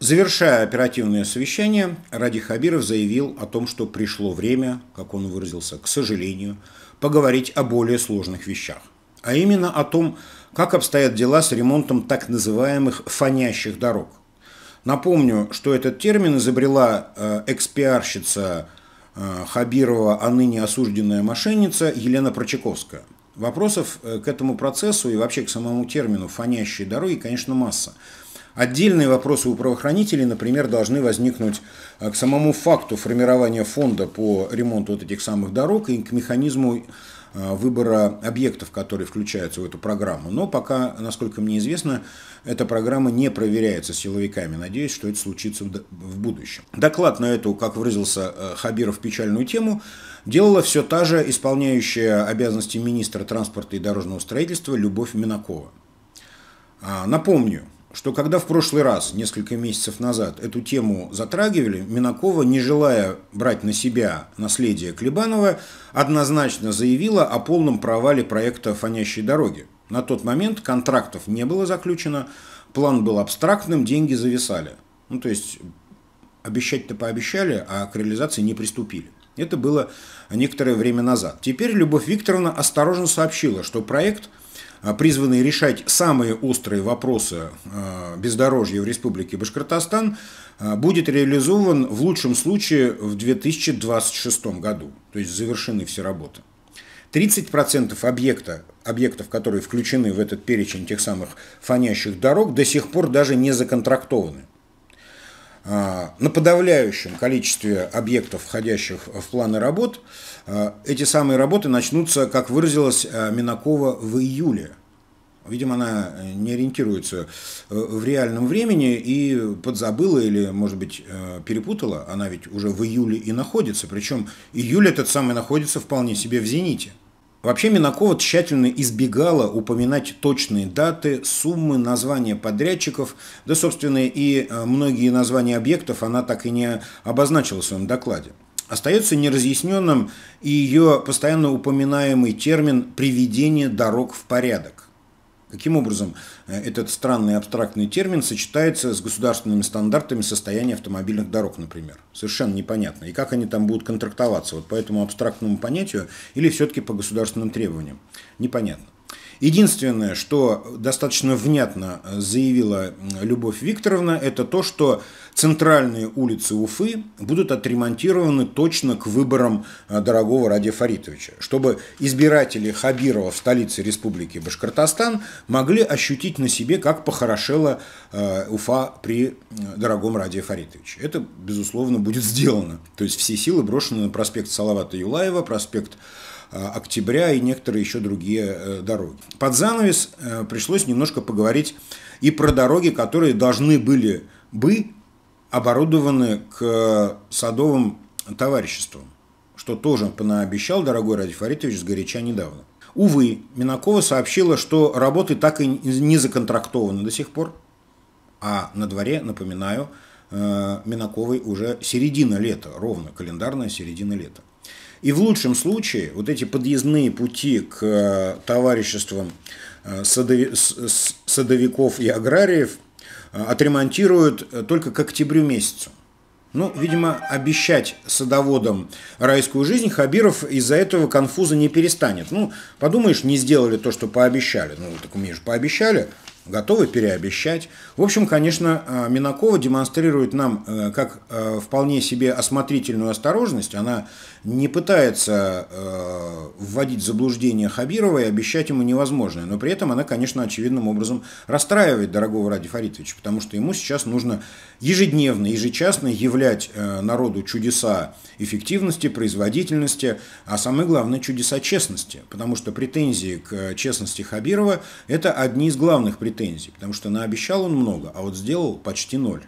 Завершая оперативное совещание, Ради Хабиров заявил о том, что пришло время, как он выразился, к сожалению, поговорить о более сложных вещах. А именно о том, как обстоят дела с ремонтом так называемых фонящих дорог. Напомню, что этот термин изобрела э, экспиарщица э, Хабирова, а ныне осужденная мошенница Елена Прочаковская – Вопросов э, к этому процессу и вообще к самому термину «фонящие дороги», конечно, масса. Отдельные вопросы у правоохранителей, например, должны возникнуть э, к самому факту формирования фонда по ремонту вот этих самых дорог и к механизму Э, выбора объектов, которые включаются в эту программу. Но пока, насколько мне известно, эта программа не проверяется силовиками. Надеюсь, что это случится в будущем. Доклад на эту, как выразился э, Хабиров, печальную тему делала все та же исполняющая обязанности министра транспорта и дорожного строительства Любовь Минакова. А, напомню, что когда в прошлый раз, несколько месяцев назад, эту тему затрагивали, Минакова, не желая брать на себя наследие Клебанова, однозначно заявила о полном провале проекта «Фонящей дороги». На тот момент контрактов не было заключено, план был абстрактным, деньги зависали. Ну, то есть обещать-то пообещали, а к реализации не приступили. Это было некоторое время назад. Теперь Любовь Викторовна осторожно сообщила, что проект – а, призванный решать самые острые вопросы а, бездорожья в Республике Башкортостан, а, будет реализован в лучшем случае в 2026 году, то есть завершены все работы. 30% объекта, объектов, которые включены в этот перечень тех самых фонящих дорог, до сих пор даже не законтрактованы. А, на подавляющем количестве объектов, входящих в планы работ, а, эти самые работы начнутся, как выразилась а, Минакова, в июле. Видимо, она э, не ориентируется э, в реальном времени и подзабыла или, может быть, э, перепутала. Она ведь уже в июле и находится. Причем июль этот самый находится вполне себе в зените – Вообще Минакова тщательно избегала упоминать точные даты, суммы, названия подрядчиков, да, собственно, и э, многие названия объектов она так и не обозначила в своем докладе. Остается неразъясненным и ее постоянно упоминаемый термин «приведение дорог в порядок». Каким образом э, этот странный абстрактный термин сочетается с государственными стандартами состояния автомобильных дорог, например? Совершенно непонятно. И как они там будут контрактоваться? Вот по этому абстрактному понятию или все-таки по государственным требованиям? Непонятно. Единственное, что достаточно внятно э, заявила Любовь Викторовна, это то, что центральные улицы Уфы будут отремонтированы точно к выборам э, дорогого Ради Фаритовича, чтобы избиратели Хабирова в столице Республики Башкортостан могли ощутить на себе, как похорошела э, Уфа при дорогом Ради Фаритовиче. Это, безусловно, будет сделано. То есть все силы брошены на проспект Салавата Юлаева, проспект Э, октября и некоторые еще другие э, дороги. Под занавес э, пришлось немножко поговорить и про дороги, которые должны были бы оборудованы к садовым товариществам, что тоже понаобещал дорогой Ради Фаритович сгоряча недавно. Увы, Минакова сообщила, что работы так и не законтрактованы до сих пор, а на дворе, напоминаю, Минаковой уже середина лета, ровно календарная середина лета. И в лучшем случае вот эти подъездные пути к э, товариществам э, садовиков и аграриев э, отремонтируют только к октябрю месяцу. Ну, видимо, обещать садоводам райскую жизнь Хабиров из-за этого конфуза не перестанет. Ну, подумаешь, не сделали то, что пообещали. Ну, так мне же пообещали, готовы переобещать. В общем, конечно, э, Минакова демонстрирует нам э, как э, вполне себе осмотрительную осторожность. Она не пытается вводить в заблуждение Хабирова и обещать ему невозможное. Но при этом она, конечно, очевидным образом расстраивает дорогого Ради Фаритовича, потому что ему сейчас нужно ежедневно, ежечасно являть народу чудеса эффективности, производительности, а самое главное чудеса честности. Потому что претензии к честности Хабирова – это одни из главных претензий претензий, потому что наобещал он много, а вот сделал почти ноль.